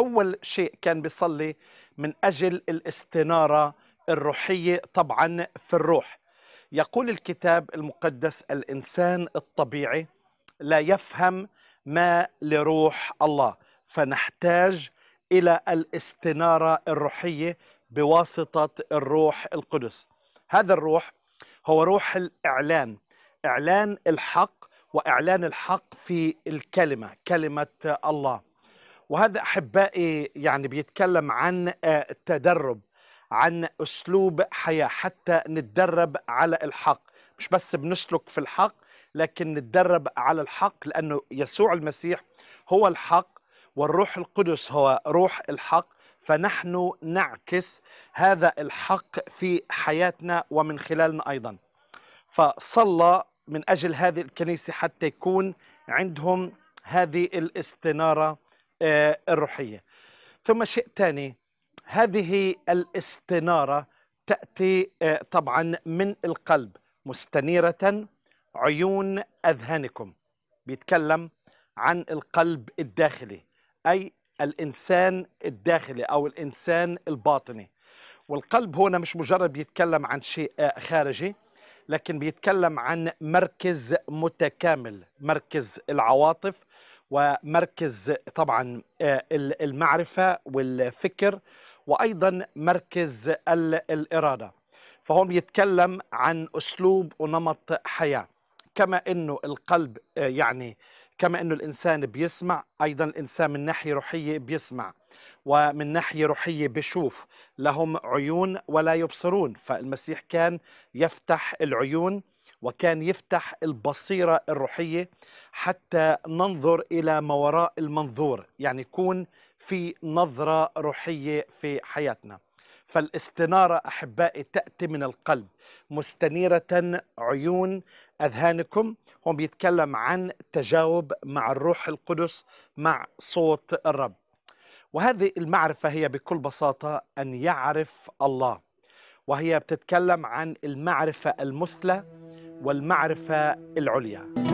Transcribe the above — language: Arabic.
أول شيء كان بيصلي من أجل الاستنارة الروحية طبعا في الروح يقول الكتاب المقدس الإنسان الطبيعي لا يفهم ما لروح الله فنحتاج إلى الاستنارة الروحية بواسطة الروح القدس هذا الروح هو روح الإعلان إعلان الحق وإعلان الحق في الكلمة كلمة الله وهذا احبائي يعني بيتكلم عن آه، تدرب عن اسلوب حياه حتى نتدرب على الحق مش بس بنسلك في الحق لكن نتدرب على الحق لانه يسوع المسيح هو الحق والروح القدس هو روح الحق فنحن نعكس هذا الحق في حياتنا ومن خلالنا ايضا فصلى من اجل هذه الكنيسه حتى يكون عندهم هذه الاستناره آه، الروحيه ثم شيء ثاني هذه الاستناره تاتي آه، طبعا من القلب مستنيره عيون اذهانكم بيتكلم عن القلب الداخلي اي الانسان الداخلي او الانسان الباطني والقلب هنا مش مجرد بيتكلم عن شيء آه، خارجي لكن بيتكلم عن مركز متكامل مركز العواطف ومركز طبعا آه، المعرفة والفكر وأيضا مركز الإرادة فهون بيتكلم عن أسلوب ونمط حياة كما أنه القلب آه، يعني كما أنه الإنسان بيسمع أيضا الإنسان من ناحية روحية بيسمع ومن ناحية روحية بيشوف لهم عيون ولا يبصرون فالمسيح كان يفتح العيون وكان يفتح البصيرة الروحية حتى ننظر إلى ما وراء المنظور يعني يكون في نظرة روحية في حياتنا فالاستنارة أحبائي تأتي من القلب مستنيرة عيون أذهانكم هم بيتكلم عن تجاوب مع الروح القدس مع صوت الرب وهذه المعرفة هي بكل بساطة أن يعرف الله وهي بتتكلم عن المعرفة المثلى والمعرفة العليا